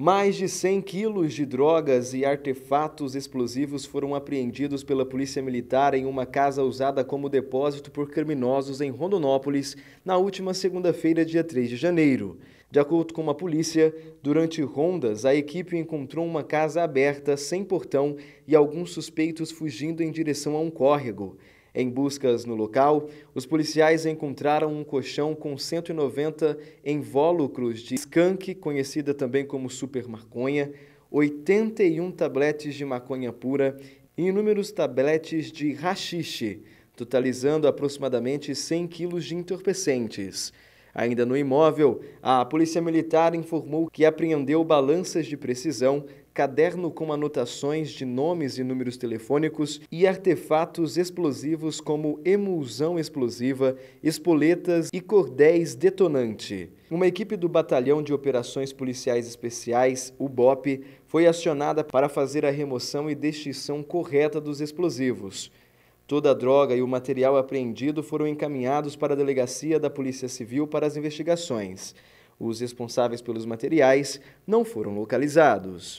Mais de 100 quilos de drogas e artefatos explosivos foram apreendidos pela Polícia Militar em uma casa usada como depósito por criminosos em Rondonópolis na última segunda-feira, dia 3 de janeiro. De acordo com a polícia, durante rondas, a equipe encontrou uma casa aberta, sem portão e alguns suspeitos fugindo em direção a um córrego. Em buscas no local, os policiais encontraram um colchão com 190 invólucros de skunk, conhecida também como super maconha, 81 tabletes de maconha pura e inúmeros tabletes de rachixe, totalizando aproximadamente 100 quilos de entorpecentes. Ainda no imóvel, a Polícia Militar informou que apreendeu balanças de precisão, caderno com anotações de nomes e números telefônicos e artefatos explosivos como emulsão explosiva, espoletas e cordéis detonante. Uma equipe do Batalhão de Operações Policiais Especiais, o BOP, foi acionada para fazer a remoção e destinção correta dos explosivos. Toda a droga e o material apreendido foram encaminhados para a delegacia da Polícia Civil para as investigações. Os responsáveis pelos materiais não foram localizados.